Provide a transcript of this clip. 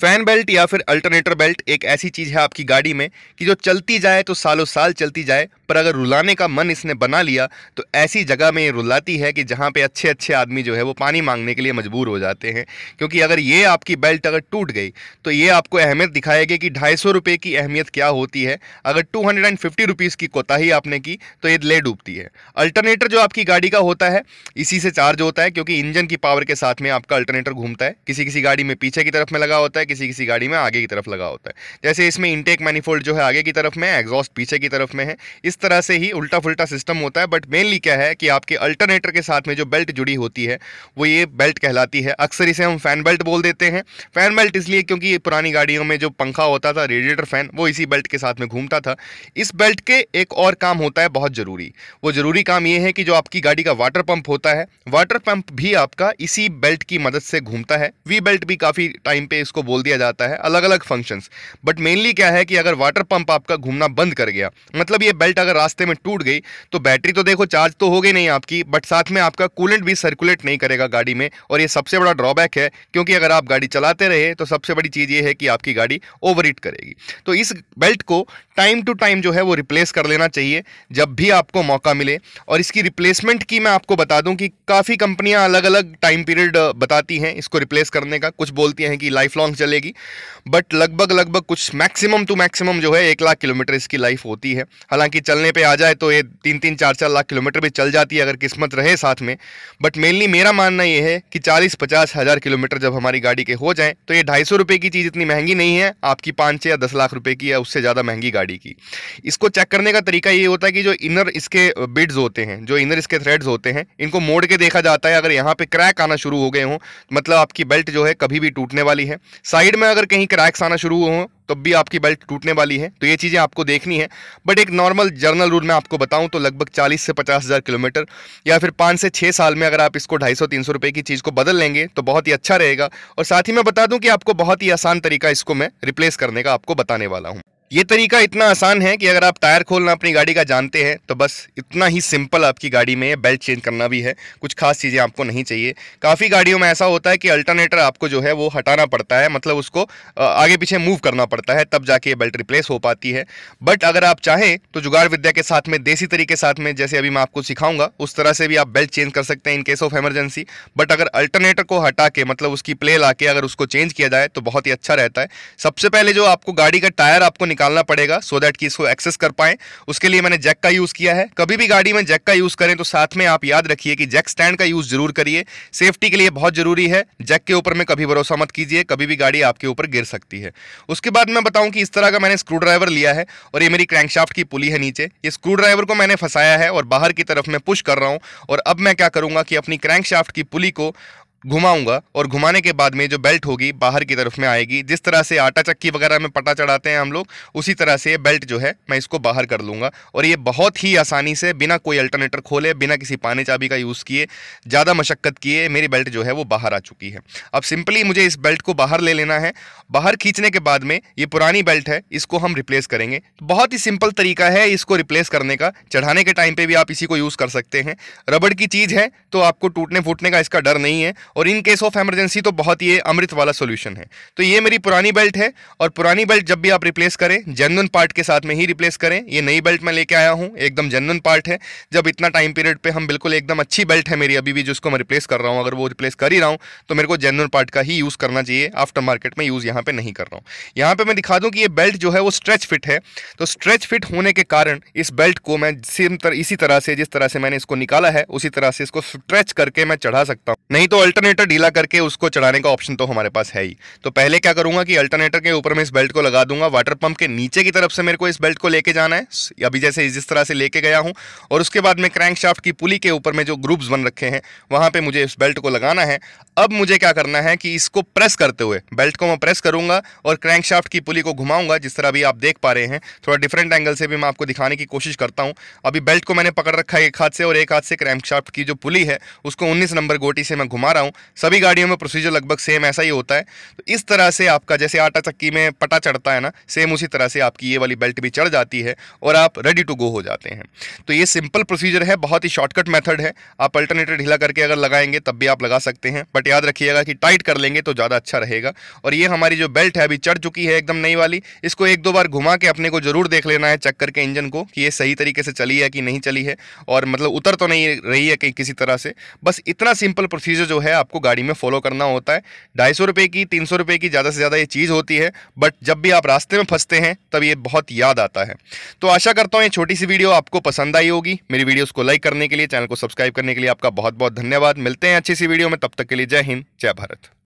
fan belt या फिर alternator belt एक ऐसी चीज़ है आपकी गाड़ी में कि जो चलती जाए तो सालों साल चलती जाए पर अगर रुलाने का मन इसने बना लिया तो ऐसी जगह में ये रुलाती है कि जहाँ पे अच्छे अच्छे आदमी जो है वो पानी मांगने के लिए मजबूर हो जाते हैं क्योंकि अगर ये आपकी बेल्ट अगर टूट गई तो ये आपको अहमियत दिखाएगी कि ढाई सौ रुपये की अहमियत क्या होती है अगर two hundred and fifty rupees की कोताही आपने की तो ये ले डूबती है अल्टरनेटर जो आपकी गाड़ी का होता है इसी से चार्ज होता है क्योंकि इंजन की पावर के साथ में आपका अल्टरनेटर घूमता है किसी किसी गाड़ी में पीछे की तरफ में लगा होता है किसी किसी गाड़ी में आगे की तरफ लगा होता है जैसे इसमें इंटेक मैनिफोल्ड जो है आगे की तरफ में एग्जॉस्ट पीछे की तरफ में है इस इस तरह से ही उल्टा फुलटा सिस्टम होता है बट मेनली क्या है कि आपके अल्टरनेटर के साथ में जो बेल्ट जुड़ी होती है वो ये बेल्ट कहलाती है अक्सर इसे हम फैन बेल्ट बोल देते हैं फैन बेल्ट इसलिए क्योंकि ये पुरानी गाड़ियों में जो पंखा होता था रेडिएटर फैन वो इसी बेल्ट के साथ में घूमता था इस बेल्ट के एक और काम होता है बहुत ज़रूरी वो ज़रूरी काम ये है कि जो आपकी गाड़ी का वाटर पंप होता है वाटर पंप भी आपका इसी बेल्ट की मदद से घूमता है वी बेल्ट भी काफ़ी टाइम पे इसको बोल दिया जाता है अलग अलग फंक्शंस बट मेनली क्या है कि अगर वाटर पंप आपका घूमना बंद कर गया मतलब ये बेल्ट अगर रास्ते में टूट गई तो बैटरी तो देखो चार्ज तो हो गई नहीं आपकी बट साथ में आपका कूलेंट भी सर्कुलेट नहीं करेगा गाड़ी में और ये सबसे बड़ा ड्रॉबैक है क्योंकि अगर आप गाड़ी चलाते रहे तो सबसे बड़ी चीज़ ये है कि आपकी गाड़ी ओवर करेगी तो इस बेल्ट को टाइम टू टाइम जो है वो रिप्लेस कर लेना चाहिए जब भी आपको मौका मिले और इसकी रिप्लेसमेंट की मैं आपको बता दूं कि काफ़ी कंपनियां अलग अलग टाइम पीरियड बताती हैं इसको रिप्लेस करने का कुछ बोलती हैं कि लाइफ लॉन्ग चलेगी बट लगभग लगभग कुछ मैक्सिमम टू मैक्सिमम जो है एक लाख किलोमीटर इसकी लाइफ होती है हालांकि चलने पे आ जाए तो ये तीन तीन चार चार लाख किलोमीटर भी चल जाती है अगर किस्मत रहे साथ में बट मेनली मेरा मानना ये है कि चालीस पचास हज़ार किलोमीटर जब हमारी गाड़ी के हो जाए तो ये ढाई सौ की चीज़ इतनी महंगी नहीं है आपकी पाँच छः या दस लाख रुपये की या उससे ज़्यादा महंगी गाड़ी की इसको चेक करने का तरीका ये होता है कि जो इनर इसके बिड्स होते हैं जो इनर इसके थ्रेड्स होते हैं इनको मोड़ के देखा जाता है अगर यहाँ पर क्रैक आना शुरू हो गए हों मतलब आपकी बेल्ट जो है कभी भी टूटने वाली है साइड में अगर कहीं क्रैक्स आना शुरू हों तब भी आपकी बेल्ट टूटने वाली है तो ये चीज़ें आपको देखनी है बट एक नॉर्मल जर्नल रूल में आपको बताऊं तो लगभग 40 से पचास हज़ार किलोमीटर या फिर पाँच से छः साल में अगर आप इसको ढाई सौ तीन सौ रुपये की चीज़ को बदल लेंगे तो बहुत ही अच्छा रहेगा और साथ ही मैं बता दूँ कि आपको बहुत ही आसान तरीका इसको मैं रिप्लेस करने का आपको बताने वाला हूँ ये तरीका इतना आसान है कि अगर आप टायर खोलना अपनी गाड़ी का जानते हैं तो बस इतना ही सिंपल आपकी गाड़ी में बेल्ट चेंज करना भी है कुछ खास चीज़ें आपको नहीं चाहिए काफ़ी गाड़ियों में ऐसा होता है कि अल्टरनेटर आपको जो है वो हटाना पड़ता है मतलब उसको आगे पीछे मूव करना पड़ता है तब जाके ये बेल्ट रिप्लेस हो पाती है बट अगर आप चाहें तो जुगाड़ विद्या के साथ में देसी तरीके साथ में जैसे अभी मैं आपको सिखाऊंगा उस तरह से भी आप बेल्ट चेंज कर सकते हैं in case of emergency but अगर अल्टरनेटर को हटा के मतलब उसकी प्ले ला के अगर उसको चेंज किया जाए तो बहुत ही अच्छा रहता है सबसे पहले जो आपको गाड़ी का टायर आपको निकालना पड़ेगा सो so दैट कि इसको एक्सेस कर पाएं उसके लिए मैंने जैक का यूज़ किया है कभी भी गाड़ी में जैक का यूज़ करें तो साथ में आप याद रखिए कि जैक स्टैंड का यूज़ जरूर करिए सेफ्टी के लिए बहुत ज़रूरी है जैक के ऊपर में कभी भरोसा मत कीजिए कभी भी गाड़ी आपके ऊपर गिर सकती है उसके बाद मैं बताऊँ कि इस तरह का मैंने स्क्रू ड्राइवर लिया है और ये मेरी क्रैंकशाफ्ट की पुली है नीचे ये स्क्रू ड्राइवर को मैंने फंसाया है और बाहर की तरफ मैं पुश कर रहा हूँ और अब मैं क्या करूँगा कि अपनी क्रैंकशाफ्ट की पुली को घुमाऊंगा और घुमाने के बाद में जो बेल्ट होगी बाहर की तरफ में आएगी जिस तरह से आटा चक्की वगैरह में पटा चढ़ाते हैं हम लोग उसी तरह से ये बेल्ट जो है मैं इसको बाहर कर लूँगा और ये बहुत ही आसानी से बिना कोई अल्टरनेटर खोले बिना किसी पाने चाबी का यूज़ किए ज़्यादा मशक्क़त किए मेरी बेल्ट जो है वो बाहर आ चुकी है अब सिंपली मुझे इस बेल्ट को बाहर ले लेना है बाहर खींचने के बाद में ये पुरानी बेल्ट है इसको हम रिप्लेस करेंगे बहुत ही सिंपल तरीका है इसको रिप्लेस करने का चढ़ाने के टाइम पर भी आप इसी को यूज़ कर सकते हैं रबड़ की चीज़ है तो आपको टूटने फूटने का इसका डर नहीं है और इन केस ऑफ एमरजेंसी तो बहुत ही अमृत वाला सोल्यूशन है तो ये मेरी पुरानी बेल्ट है और पुरानी बेल्ट जब भी आप रिप्लेस करें जेनुअन पार्ट के साथ में ही रिप्लेस करें ये नई बेल्ट मैं लेके आया हूँ एकदम जेनुअन पार्ट है जब इतना टाइम पीरियड पर हम बिल्कुल एकदम अच्छी बेल्ट है मेरी अभी भी जिसको मैं रिप्लेस कर रहा हूँ अगर वो रिप्लेस कर ही रहा हूँ तो मेरे को जेनुअन पार्ट का ही यूज़ करना चाहिए आफ्टर मार्केट में यूज़ यहाँ पर नहीं कर रहा हूँ यहाँ पर मैं दिखा दूँ कि ये बेल्ट जो है वो स्ट्रेच फिट है तो स्ट्रेच फिट होने के कारण इस बेल्ट को मैं सेम इसी तरह से जिस तरह से मैंने इसको निकाला है उसी तरह से इसको स्ट्रेच करके मैं चढ़ा सकता हूँ नहीं तो अल्टर अल्टरनेटर ढीला करके उसको चढ़ाने का ऑप्शन तो हमारे पास है ही तो पहले क्या करूंगा कि अल्टरनेटर के ऊपर मैं इस बेल्ट को लगा दूंगा वाटर पंप के नीचे की तरफ से मेरे को इस बेल्ट को लेके जाना है अभी जैसे जिस तरह से लेके गया हूँ और उसके बाद में क्रैंक शाफ्ट की पुली के ऊपर में जो ग्रुप्स बन रखे हैं वहाँ पर मुझे इस बेल्ट को लगाना है अब मुझे क्या करना है कि इसको प्रेस करते हुए बेल्ट को मैं प्रेस करूँगा और क्रैंक शाफ्ट की पुली को घुमाऊंगा जिस तरह अभी आप देख पा रहे हैं थोड़ा डिफरेंट एंगल से भी मैं आपको दिखाने की कोशिश करता हूँ अभी बेल्ट को मैंने पकड़ रखा है एक हाथ से और एक हाथ से क्रैंक शाफ्ट की जो पुली है उसको उन्नीस नंबर गोटी से मैं घुमा रहा हूँ सभी गाड़ियों में प्रोसीजर लगभग सेम ऐसा ही होता है तो इस तरह से आपका जैसे आटा चक्की में पटा चढ़ता है ना सेम उसी तरह से आपकी ये वाली बेल्ट भी चढ़ जाती है और आप रेडी टू गो हो जाते हैं तो ये सिंपल प्रोसीजर है बहुत ही शॉर्टकट मेथड है आप अल्टरनेटर ढीला करके अगर लगाएंगे तब भी आप लगा सकते हैं बट याद रखिएगा कि टाइट कर लेंगे तो ज़्यादा अच्छा रहेगा और ये हमारी जो बेल्ट है अभी चढ़ चुकी है एकदम नई वाली इसको एक दो बार घुमा के अपने को ज़रूर देख लेना है चेक करके इंजन को कि ये सही तरीके से चली है कि नहीं चली है और मतलब उतर तो नहीं रही है कि किसी तरह से बस इतना सिंपल प्रोसीजर जो है आपको गाड़ी में फॉलो करना होता है ढाई सौ रुपये की तीन सौ रुपये की ज़्यादा से ज़्यादा ये चीज़ होती है बट जब भी आप रास्ते में फंसते हैं तब ये बहुत याद आता है तो आशा करता हूँ ये छोटी सी वीडियो आपको पसंद आई होगी मेरी वीडियोज़ को लाइक करने के लिए चैनल को सब्सक्राइब करने के लिए आपका बहुत बहुत धन्यवाद मिलते हैं अच्छी सी वीडियो में तब तक के लिए जय हिंद जय भारत